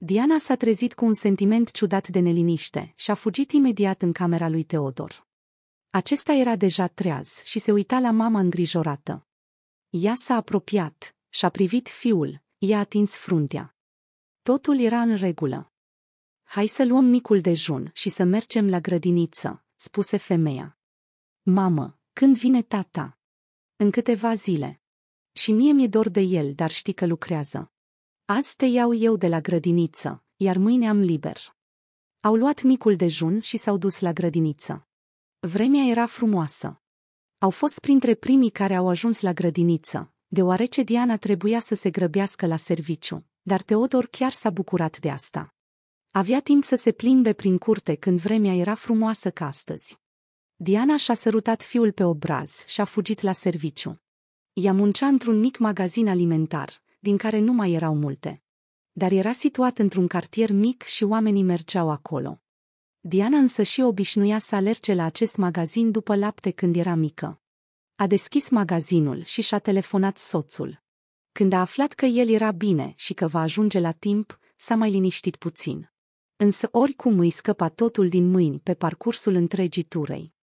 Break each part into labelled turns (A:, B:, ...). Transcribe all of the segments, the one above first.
A: Diana s-a trezit cu un sentiment ciudat de neliniște și a fugit imediat în camera lui Teodor. Acesta era deja treaz și se uita la mama îngrijorată. Ea s-a apropiat, și-a privit fiul, i-a atins fruntea. Totul era în regulă. Hai să luăm micul dejun și să mergem la grădiniță, spuse femeia. Mamă, când vine tata? În câteva zile. Și mie mi-e dor de el, dar știi că lucrează. Azi te iau eu de la grădiniță, iar mâine am liber. Au luat micul dejun și s-au dus la grădiniță. Vremea era frumoasă. Au fost printre primii care au ajuns la grădiniță, deoarece Diana trebuia să se grăbească la serviciu, dar Teodor chiar s-a bucurat de asta. Avea timp să se plimbe prin curte când vremea era frumoasă ca astăzi. Diana și-a sărutat fiul pe obraz și a fugit la serviciu. Ea muncea într-un mic magazin alimentar, din care nu mai erau multe. Dar era situat într-un cartier mic și oamenii mergeau acolo. Diana însă și obișnuia să alerge la acest magazin după lapte când era mică. A deschis magazinul și și-a telefonat soțul. Când a aflat că el era bine și că va ajunge la timp, s-a mai liniștit puțin. Însă oricum îi scăpa totul din mâini pe parcursul întregii turei.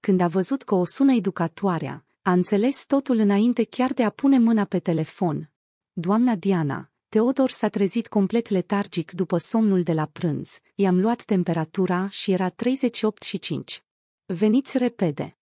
A: Când a văzut că o sună educatoarea, a înțeles totul înainte chiar de a pune mâna pe telefon, Doamna Diana, Teodor s-a trezit complet letargic după somnul de la prânz, i-am luat temperatura și era 38 și 5. Veniți repede!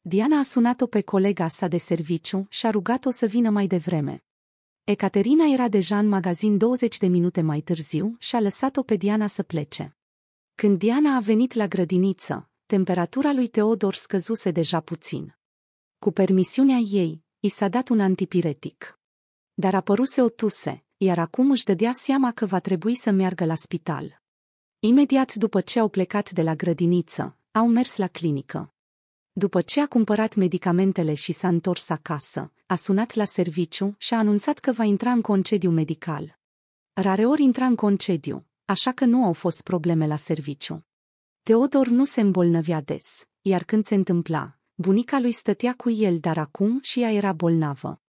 A: Diana a sunat-o pe colega sa de serviciu și a rugat-o să vină mai devreme. Ecaterina era deja în magazin 20 de minute mai târziu și a lăsat-o pe Diana să plece. Când Diana a venit la grădiniță, temperatura lui Teodor scăzuse deja puțin. Cu permisiunea ei, i s-a dat un antipiretic. Dar apăruse o tuse, iar acum își dădea seama că va trebui să meargă la spital. Imediat după ce au plecat de la grădiniță, au mers la clinică. După ce a cumpărat medicamentele și s-a întors acasă, a sunat la serviciu și a anunțat că va intra în concediu medical. Rareori intra în concediu, așa că nu au fost probleme la serviciu. Teodor nu se îmbolnăvea des, iar când se întâmpla, bunica lui stătea cu el, dar acum și ea era bolnavă.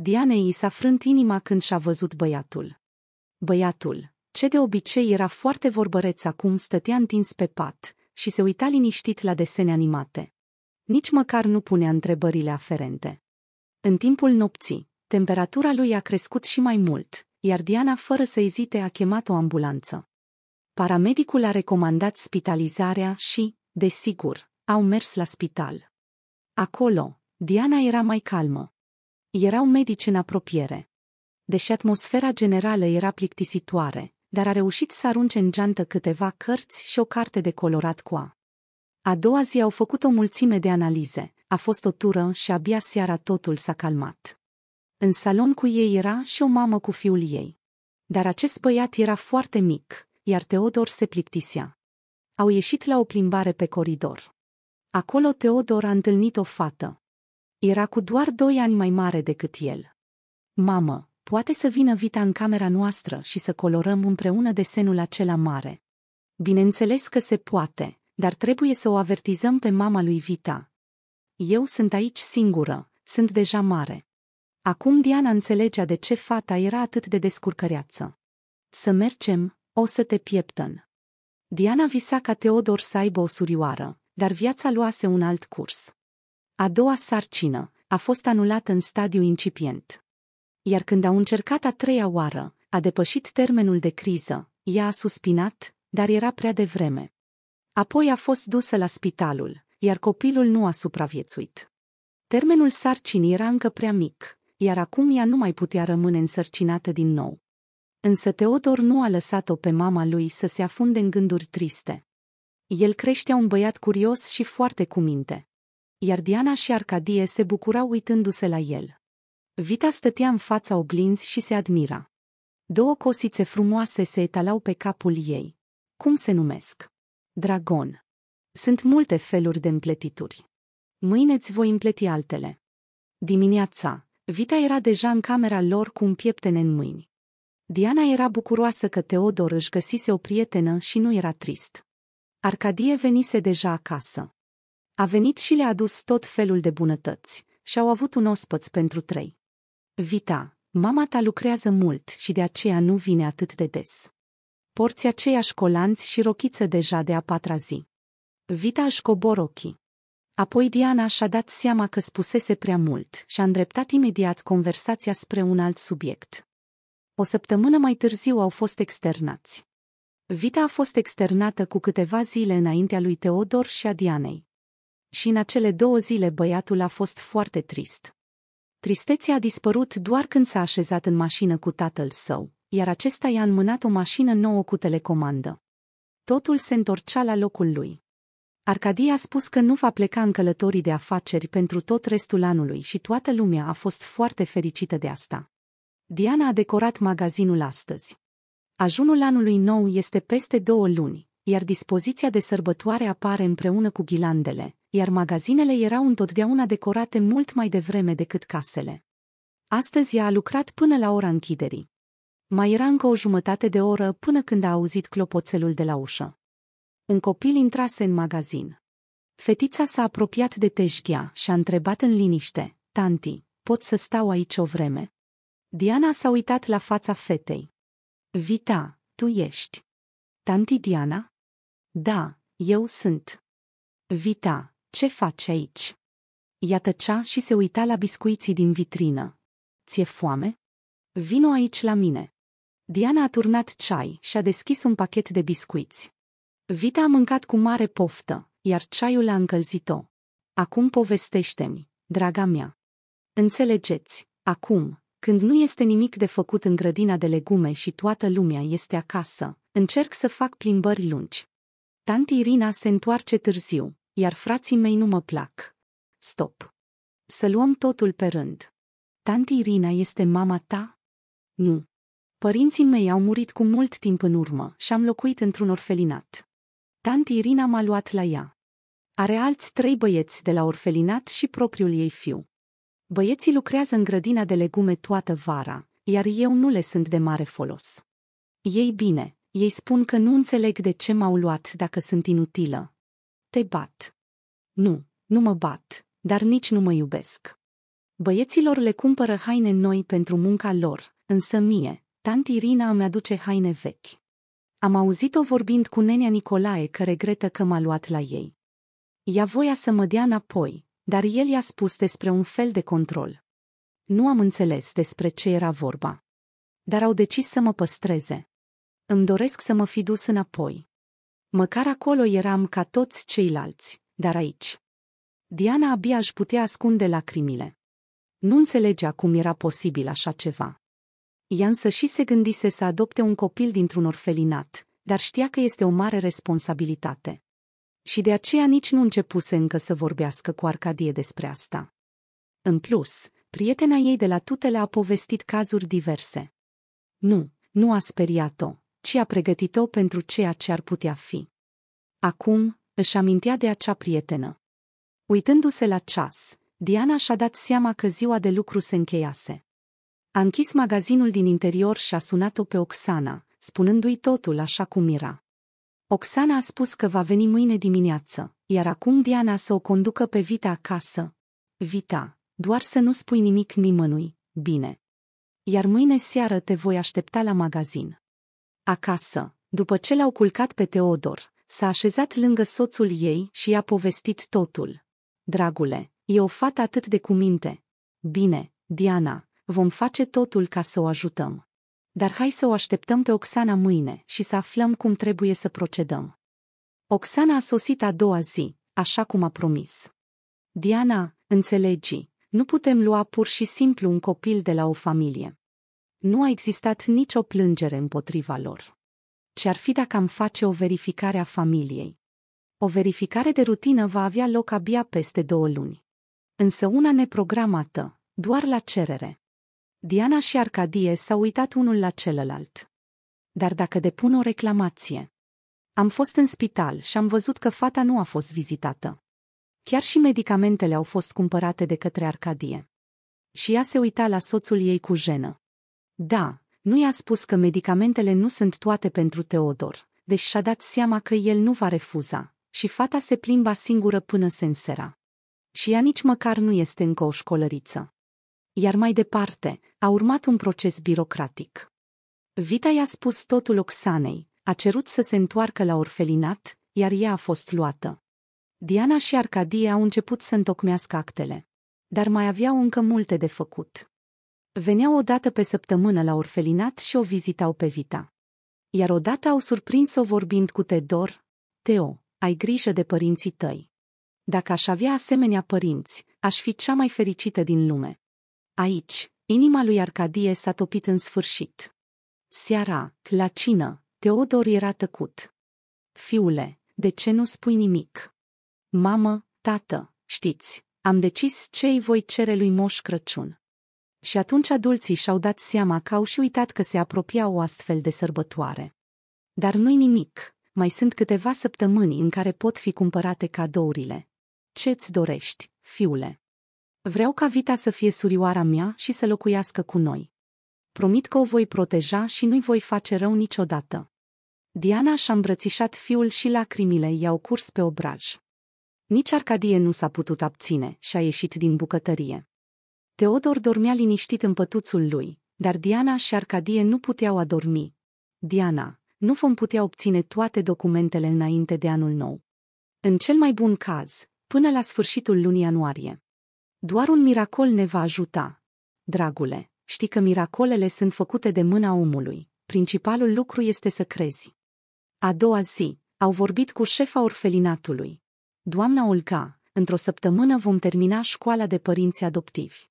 A: Diane i s-a frânt inima când și-a văzut băiatul. Băiatul, ce de obicei era foarte vorbăreț acum, stătea întins pe pat și se uita liniștit la desene animate. Nici măcar nu punea întrebările aferente. În timpul nopții, temperatura lui a crescut și mai mult, iar Diana, fără să ezite, a chemat o ambulanță. Paramedicul a recomandat spitalizarea și, desigur, au mers la spital. Acolo, Diana era mai calmă erau medici în apropiere. Deși atmosfera generală era plictisitoare, dar a reușit să arunce în geantă câteva cărți și o carte de colorat cu a. A doua zi au făcut o mulțime de analize, a fost o tură și abia seara totul s-a calmat. În salon cu ei era și o mamă cu fiul ei. Dar acest băiat era foarte mic, iar Teodor se plictisea. Au ieșit la o plimbare pe coridor. Acolo Teodor a întâlnit o fată. Era cu doar doi ani mai mare decât el. Mamă, poate să vină Vita în camera noastră și să colorăm împreună desenul acela mare. Bineînțeles că se poate, dar trebuie să o avertizăm pe mama lui Vita. Eu sunt aici singură, sunt deja mare. Acum Diana înțelegea de ce fata era atât de descurcăreață. Să mergem, o să te pieptăn. Diana visa ca Teodor să aibă o surioară, dar viața luase un alt curs. A doua sarcină a fost anulată în stadiu incipient. Iar când au încercat a treia oară, a depășit termenul de criză, ea a suspinat, dar era prea devreme. Apoi a fost dusă la spitalul, iar copilul nu a supraviețuit. Termenul sarcinii era încă prea mic, iar acum ea nu mai putea rămâne însărcinată din nou. Însă Teodor nu a lăsat-o pe mama lui să se afunde în gânduri triste. El creștea un băiat curios și foarte cuminte iar Diana și Arcadie se bucurau uitându-se la el. Vita stătea în fața oglinzi și se admira. Două cosițe frumoase se etalau pe capul ei. Cum se numesc? Dragon. Sunt multe feluri de împletituri. Mâine îți voi împleti altele. Dimineața, Vita era deja în camera lor cu un pieptene în mâini. Diana era bucuroasă că Teodor își găsise o prietenă și nu era trist. Arcadie venise deja acasă. A venit și le-a adus tot felul de bunătăți și au avut un ospăț pentru trei. Vita, mama ta lucrează mult și de aceea nu vine atât de des. Porți aceiași colanți și rochiță deja de a patra zi. Vita își cobor ochii. Apoi Diana și-a dat seama că spusese prea mult și a îndreptat imediat conversația spre un alt subiect. O săptămână mai târziu au fost externați. Vita a fost externată cu câteva zile înaintea lui Teodor și a Dianei, și în acele două zile băiatul a fost foarte trist. Tristețea a dispărut doar când s-a așezat în mașină cu tatăl său, iar acesta i-a înmânat o mașină nouă cu telecomandă. Totul se întorcea la locul lui. Arcadia a spus că nu va pleca în călătorii de afaceri pentru tot restul anului și toată lumea a fost foarte fericită de asta. Diana a decorat magazinul astăzi. Ajunul anului nou este peste două luni, iar dispoziția de sărbătoare apare împreună cu ghilandele, iar magazinele erau întotdeauna decorate mult mai devreme decât casele. Astăzi ea a lucrat până la ora închiderii. Mai era încă o jumătate de oră până când a auzit clopoțelul de la ușă. Un copil intrase în magazin. Fetița s-a apropiat de teșghia și a întrebat în liniște, Tanti, pot să stau aici o vreme? Diana s-a uitat la fața fetei. Vita, tu ești. Tanti Diana? Da, eu sunt. Vita, ce faci aici? Ea tăcea și se uita la biscuiții din vitrină. Ți-e foame? Vino aici la mine. Diana a turnat ceai și a deschis un pachet de biscuiți. Vita a mâncat cu mare poftă, iar ceaiul a încălzit-o. Acum povestește-mi, draga mea. Înțelegeți, acum, când nu este nimic de făcut în grădina de legume și toată lumea este acasă, încerc să fac plimbări lungi. Tanti Irina se întoarce târziu, iar frații mei nu mă plac. Stop. Să luăm totul pe rând. Tanti Irina este mama ta? Nu. Părinții mei au murit cu mult timp în urmă și am locuit într-un orfelinat. Tanti Irina m-a luat la ea. Are alți trei băieți de la orfelinat și propriul ei fiu. Băieții lucrează în grădina de legume toată vara, iar eu nu le sunt de mare folos. Ei bine, ei spun că nu înțeleg de ce m-au luat dacă sunt inutilă, te bat. Nu, nu mă bat, dar nici nu mă iubesc. Băieților le cumpără haine noi pentru munca lor, însă mie, tanti Irina îmi aduce haine vechi. Am auzit-o vorbind cu nenea Nicolae că regretă că m-a luat la ei. Ea voia să mă dea înapoi, dar el i-a spus despre un fel de control. Nu am înțeles despre ce era vorba. Dar au decis să mă păstreze. Îmi doresc să mă fi dus înapoi. Măcar acolo eram ca toți ceilalți, dar aici. Diana abia își putea ascunde lacrimile. Nu înțelegea cum era posibil așa ceva. Ea însă și se gândise să adopte un copil dintr-un orfelinat, dar știa că este o mare responsabilitate. Și de aceea nici nu începuse încă să vorbească cu Arcadie despre asta. În plus, prietena ei de la tutele a povestit cazuri diverse. Nu, nu a speriat-o, ci a pregătit-o pentru ceea ce ar putea fi. Acum, își amintea de acea prietenă. Uitându-se la ceas, Diana și-a dat seama că ziua de lucru se încheiase. A închis magazinul din interior și a sunat-o pe Oxana, spunându-i totul așa cum era. Oxana a spus că va veni mâine dimineață, iar acum Diana să o conducă pe Vita acasă. Vita, doar să nu spui nimic nimănui, bine. Iar mâine seară te voi aștepta la magazin. Acasă, după ce l-au culcat pe Teodor, s-a așezat lângă soțul ei și i-a povestit totul. Dragule, e o fată atât de cuminte. Bine, Diana, vom face totul ca să o ajutăm. Dar hai să o așteptăm pe Oxana mâine și să aflăm cum trebuie să procedăm. Oxana a sosit a doua zi, așa cum a promis. Diana, înțelegi, nu putem lua pur și simplu un copil de la o familie. Nu a existat nicio plângere împotriva lor. Ce ar fi dacă am face o verificare a familiei? O verificare de rutină va avea loc abia peste două luni. Însă una neprogramată, doar la cerere. Diana și Arcadie s-au uitat unul la celălalt. Dar dacă depun o reclamație? Am fost în spital și am văzut că fata nu a fost vizitată. Chiar și medicamentele au fost cumpărate de către Arcadie. Și ea se uita la soțul ei cu jenă. Da, nu i-a spus că medicamentele nu sunt toate pentru Teodor, deci și-a dat seama că el nu va refuza, și fata se plimba singură până se însera. Și ea nici măcar nu este încă o școlăriță. Iar mai departe, a urmat un proces birocratic. Vita i-a spus totul Oxanei, a cerut să se întoarcă la orfelinat, iar ea a fost luată. Diana și Arcadie au început să întocmească actele. Dar mai aveau încă multe de făcut. Veneau o dată pe săptămână la orfelinat și o vizitau pe Vita. Iar odată au surprins-o vorbind cu Tedor, Teo, ai grijă de părinții tăi. Dacă aș avea asemenea părinți, aș fi cea mai fericită din lume. Aici, inima lui Arcadie s-a topit în sfârșit. Seara, la cină, Teodor era tăcut. Fiule, de ce nu spui nimic? Mamă, tată, știți, am decis ce i voi cere lui Moș Crăciun. Și atunci adulții și-au dat seama că au și uitat că se apropia o astfel de sărbătoare. Dar nu-i nimic, mai sunt câteva săptămâni în care pot fi cumpărate cadourile. Ce-ți dorești, fiule? Vreau ca Vita să fie surioara mea și să locuiască cu noi. Promit că o voi proteja și nu-i voi face rău niciodată. Diana și-a îmbrățișat fiul și lacrimile i-au curs pe obraj. Nici Arcadie nu s-a putut abține și a ieșit din bucătărie. Teodor dormea liniștit în pătuțul lui, dar Diana și Arcadie nu puteau adormi. Diana, nu vom putea obține toate documentele înainte de anul nou. În cel mai bun caz, până la sfârșitul lunii ianuarie. Doar un miracol ne va ajuta. Dragule, știi că miracolele sunt făcute de mâna omului. Principalul lucru este să crezi. A doua zi, au vorbit cu șefa orfelinatului. Doamna Olga, într-o săptămână vom termina școala de părinți adoptivi.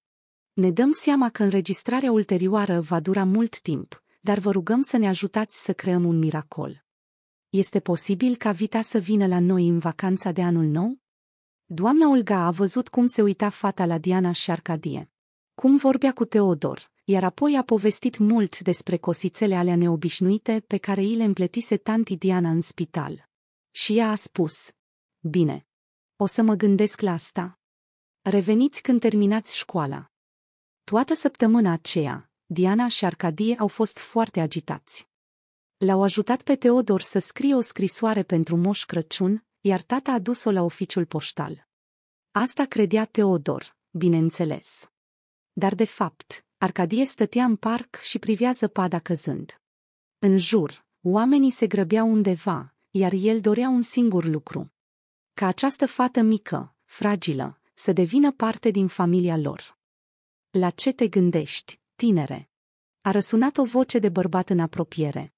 A: Ne dăm seama că înregistrarea ulterioară va dura mult timp, dar vă rugăm să ne ajutați să creăm un miracol. Este posibil ca Vita să vină la noi în vacanța de anul nou? Doamna Olga a văzut cum se uita fata la Diana și Arcadie. Cum vorbea cu Teodor, iar apoi a povestit mult despre cosițele alea neobișnuite pe care i le împletise tanti Diana în spital. Și ea a spus, Bine, o să mă gândesc la asta. Reveniți când terminați școala. Toată săptămâna aceea, Diana și Arcadie au fost foarte agitați. L-au ajutat pe Teodor să scrie o scrisoare pentru Moș Crăciun, iar tata a dus-o la oficiul poștal. Asta credea Teodor, bineînțeles. Dar de fapt, Arcadie stătea în parc și privea zăpada căzând. În jur, oamenii se grăbeau undeva, iar el dorea un singur lucru. Ca această fată mică, fragilă, să devină parte din familia lor. La ce te gândești, tinere? A răsunat o voce de bărbat în apropiere.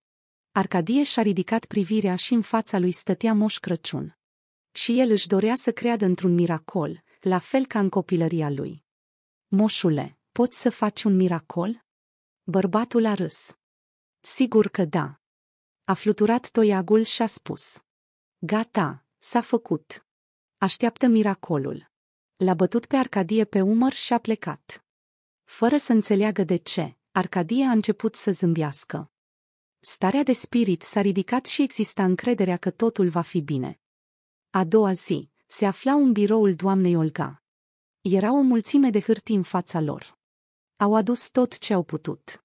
A: Arcadie și-a ridicat privirea și în fața lui stătea Moș Crăciun. Și el își dorea să creadă într-un miracol, la fel ca în copilăria lui. Moșule, poți să faci un miracol? Bărbatul a râs. Sigur că da. A fluturat toiagul și a spus. Gata, s-a făcut. Așteaptă miracolul. L-a bătut pe Arcadie pe umăr și a plecat. Fără să înțeleagă de ce, Arcadie a început să zâmbească. Starea de spirit s-a ridicat și exista încrederea că totul va fi bine. A doua zi, se afla în biroul doamnei Olga. Era o mulțime de hârtii în fața lor. Au adus tot ce au putut.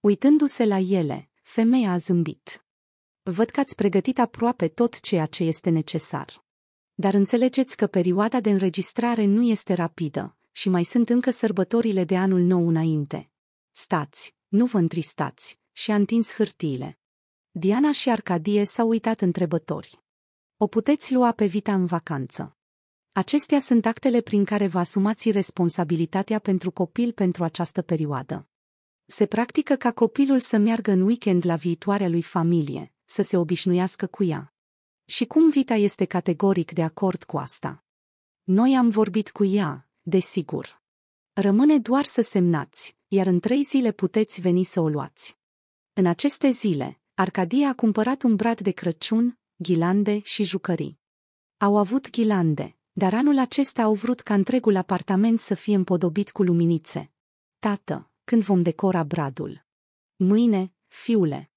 A: Uitându-se la ele, femeia a zâmbit. Văd că ați pregătit aproape tot ceea ce este necesar. Dar înțelegeți că perioada de înregistrare nu este rapidă, și mai sunt încă sărbătorile de anul nou înainte. Stați, nu vă întristați, și-a întins hârtiile. Diana și Arcadie s-au uitat întrebători. O puteți lua pe Vita în vacanță. Acestea sunt actele prin care vă asumați responsabilitatea pentru copil pentru această perioadă. Se practică ca copilul să meargă în weekend la viitoarea lui familie, să se obișnuiască cu ea. Și cum Vita este categoric de acord cu asta. Noi am vorbit cu ea, desigur. Rămâne doar să semnați, iar în trei zile puteți veni să o luați. În aceste zile, Arcadia a cumpărat un brad de Crăciun, ghilande și jucării. Au avut ghilande, dar anul acesta au vrut ca întregul apartament să fie împodobit cu luminițe. Tată, când vom decora bradul? Mâine, fiule.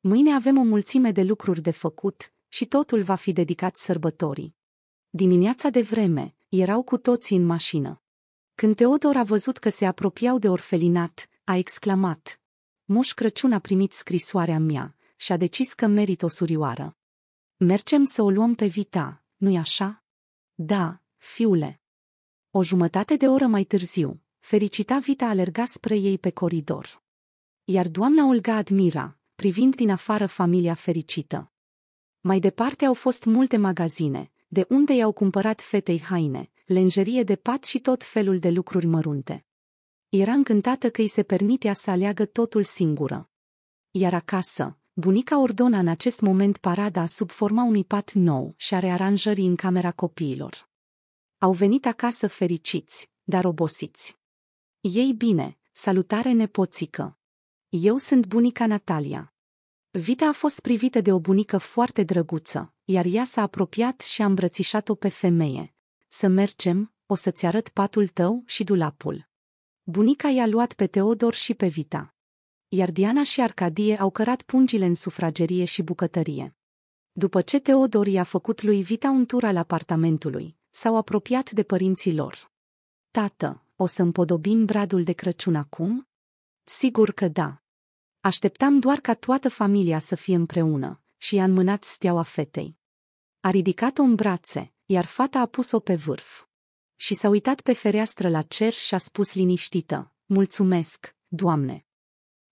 A: Mâine avem o mulțime de lucruri de făcut și totul va fi dedicat sărbătorii. Dimineața de vreme, erau cu toții în mașină. Când Teodor a văzut că se apropiau de orfelinat, a exclamat. Moș Crăciun a primit scrisoarea mea și a decis că merit o surioară. Mergem să o luăm pe Vita, nu-i așa? Da, fiule. O jumătate de oră mai târziu, fericita Vita alerga spre ei pe coridor. Iar doamna Olga admira, privind din afară familia fericită. Mai departe au fost multe magazine, de unde i-au cumpărat fetei haine, lenjerie de pat și tot felul de lucruri mărunte. Era încântată că îi se permitea să aleagă totul singură. Iar acasă, bunica ordona în acest moment parada sub forma unui pat nou și are aranjării în camera copiilor. Au venit acasă fericiți, dar obosiți. Ei bine, salutare nepoțică! Eu sunt bunica Natalia. Vita a fost privită de o bunică foarte drăguță, iar ea s-a apropiat și a îmbrățișat-o pe femeie. Să mergem, o să-ți arăt patul tău și dulapul. Bunica i-a luat pe Teodor și pe Vita. Iar Diana și Arcadie au cărat pungile în sufragerie și bucătărie. După ce Teodor i-a făcut lui Vita un tur al apartamentului, s-au apropiat de părinții lor. Tată, o să împodobim bradul de Crăciun acum? Sigur că da, Așteptam doar ca toată familia să fie împreună și i-a înmânat steaua fetei. A ridicat-o în brațe, iar fata a pus-o pe vârf. Și s-a uitat pe fereastră la cer și a spus liniștită, Mulțumesc, Doamne!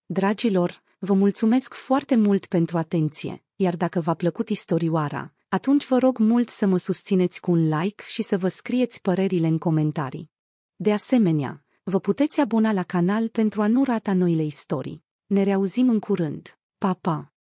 A: Dragilor, vă mulțumesc foarte mult pentru atenție, iar dacă v-a plăcut istorioara, atunci vă rog mult să mă susțineți cu un like și să vă scrieți părerile în comentarii. De asemenea, vă puteți abona la canal pentru a nu rata noile istorii. Ne reauzim în curând. Pa, pa!